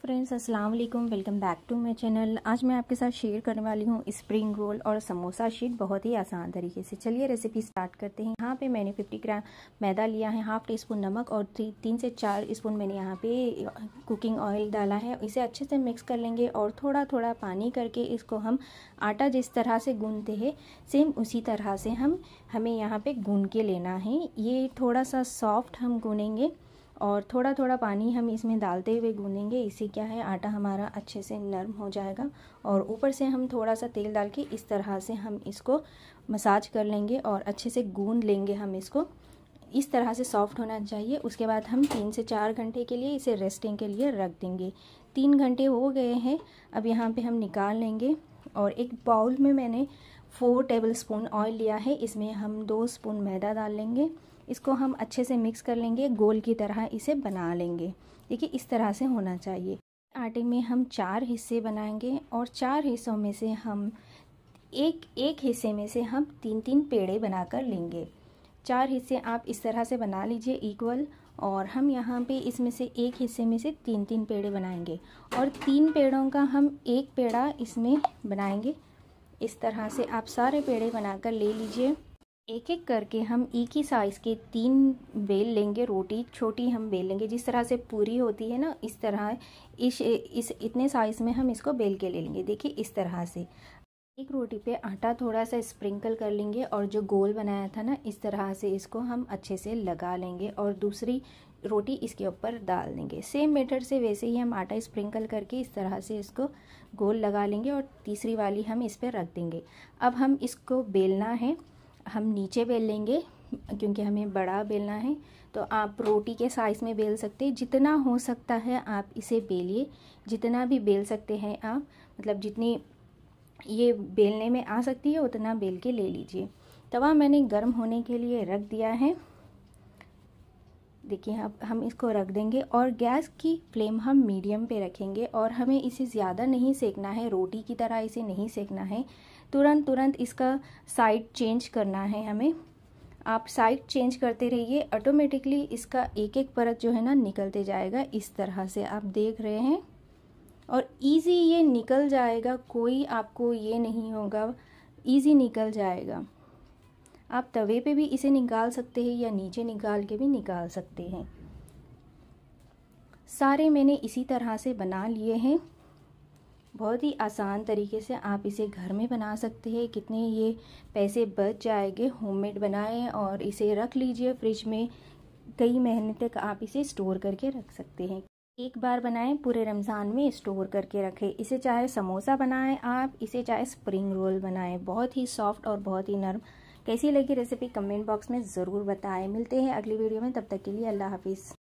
friends अस्सलाम वालेकुम welcome back to my channel आज मैं आपके साथ शेयर करने वाली हूँ स्प्रिंग रोल और समोसा शीट बहुत ही आसान तरीके से चलिए रेसिपी स्टार्ट करते हैं यहाँ पे मैंने 50 ग्राम मैदा लिया है हाफ टी स्पून नमक और थ्री तीन से चार स्पून मैंने यहाँ पे कुकिंग ऑयल डाला है इसे अच्छे से मिक्स कर लेंगे और थोड़ा थोड़ा पानी करके इसको हम आटा जिस तरह से गूनते हैं सेम उसी तरह से हम हमें यहाँ पर गून के लेना है ये थोड़ा सा सॉफ्ट हम गूनेंगे और थोड़ा थोड़ा पानी हम इसमें डालते हुए गूंदेंगे इससे क्या है आटा हमारा अच्छे से नरम हो जाएगा और ऊपर से हम थोड़ा सा तेल डाल के इस तरह से हम इसको मसाज कर लेंगे और अच्छे से गूंद लेंगे हम इसको इस तरह से सॉफ्ट होना चाहिए उसके बाद हम तीन से चार घंटे के लिए इसे रेस्टिंग के लिए रख देंगे तीन घंटे हो गए हैं अब यहाँ पे हम निकाल लेंगे और एक बाउल में मैंने फोर टेबल स्पून ऑयल लिया है इसमें हम दो स्पून मैदा डाल लेंगे इसको हम अच्छे से मिक्स कर लेंगे गोल की तरह इसे बना लेंगे देखिए इस तरह से होना चाहिए आटे में हम चार हिस्से बनाएंगे और चार हिस्सों में से हम एक एक हिस्से में से हम तीन तीन पेड़े बनाकर लेंगे चार हिस्से आप इस तरह से बना लीजिए इक्वल और हम यहाँ पे इसमें से एक हिस्से में से तीन तीन पेड़े बनाएंगे और तीन पेड़ों का हम एक पेड़ा इसमें बनाएंगे इस तरह से आप सारे पेड़े बनाकर ले लीजिए एक एक करके हम एक ही साइज़ के तीन बेल लेंगे रोटी छोटी हम बेल लेंगे जिस तरह से पूरी होती है ना इस तरह इस इस इतने साइज़ में हम इसको बेल के ले लेंगे देखिए इस तरह से एक रोटी पे आटा थोड़ा सा स्प्रिंकल कर लेंगे और जो गोल बनाया था ना इस तरह से इसको हम अच्छे से लगा लेंगे और दूसरी रोटी इसके ऊपर डाल देंगे सेम मेथड से वैसे ही हम आटा स्प्रिंकल करके इस तरह से इसको गोल लगा लेंगे और तीसरी वाली हम इस पर रख देंगे अब हम इसको बेलना है हम नीचे बेल लेंगे क्योंकि हमें बड़ा बेलना है तो आप रोटी के साइज़ में बेल सकते हैं जितना हो सकता है आप इसे बेलिए जितना भी बेल सकते हैं आप मतलब जितनी ये बेलने में आ सकती है उतना बेल के ले लीजिए तवा मैंने गर्म होने के लिए रख दिया है देखिए अब हम इसको रख देंगे और गैस की फ्लेम हम मीडियम पे रखेंगे और हमें इसे ज़्यादा नहीं सेकना है रोटी की तरह इसे नहीं सेकना है तुरंत तुरंत इसका साइड चेंज करना है हमें आप साइड चेंज करते रहिए ऑटोमेटिकली इसका एक एक परत जो है ना निकलते जाएगा इस तरह से आप देख रहे हैं और इजी ये निकल जाएगा कोई आपको ये नहीं होगा इजी निकल जाएगा आप तवे पे भी इसे निकाल सकते हैं या नीचे निकाल के भी निकाल सकते हैं सारे मैंने इसी तरह से बना लिए हैं बहुत ही आसान तरीके से आप इसे घर में बना सकते हैं कितने ये पैसे बच जाएंगे होममेड बनाएं और इसे रख लीजिए फ्रिज में कई महीने तक आप इसे स्टोर करके रख सकते हैं एक बार बनाएं पूरे रमज़ान में स्टोर करके रखें इसे चाहे समोसा बनाएं आप इसे चाहे स्प्रिंग रोल बनाएं बहुत ही सॉफ्ट और बहुत ही नरम कैसी लगी रेसिपी कमेंट बॉक्स में ज़रूर बताएं मिलते हैं अगली वीडियो में तब तक के लिए अल्लाह हाफिज़